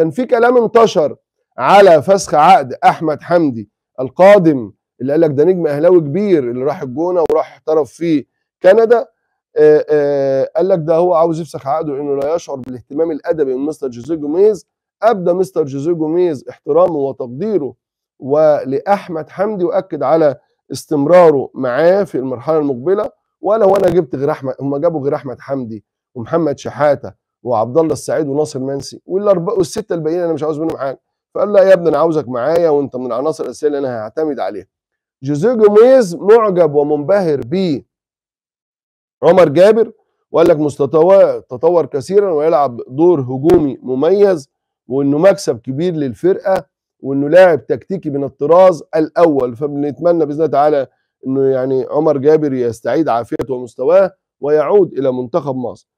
كان في كلام انتشر على فسخ عقد احمد حمدي القادم اللي قال لك ده نجم اهلاوي كبير اللي راح الجونه وراح احترف في كندا آآ آه، آآ آه، قال لك ده هو عاوز يفسخ عقده لانه لا يشعر بالاهتمام الادبي من مستر جوزيه جوميز ابدى مستر جوزيه جوميز احترامه وتقديره ولاحمد حمدي واكد على استمراره معاه في المرحله المقبله ولا وانا جبت غير احمد هم جابوا غير احمد حمدي ومحمد شحاته وعبد الله السعيد وناصر منسي والسته الباقيين انا مش عاوز منهم حاجه فقال لا يا ابني انا عاوزك معايا وانت من العناصر الاساسيه اللي انا هعتمد عليها جوزيه جوميز معجب ومنبهر ب عمر جابر وقال لك مستطوع تطور كثيرا ويلعب دور هجومي مميز وانه مكسب كبير للفرقه وانه لاعب تكتيكي من الطراز الاول فبنتمنى باذن الله تعالى انه يعني عمر جابر يستعيد عافيته ومستواه ويعود الى منتخب مصر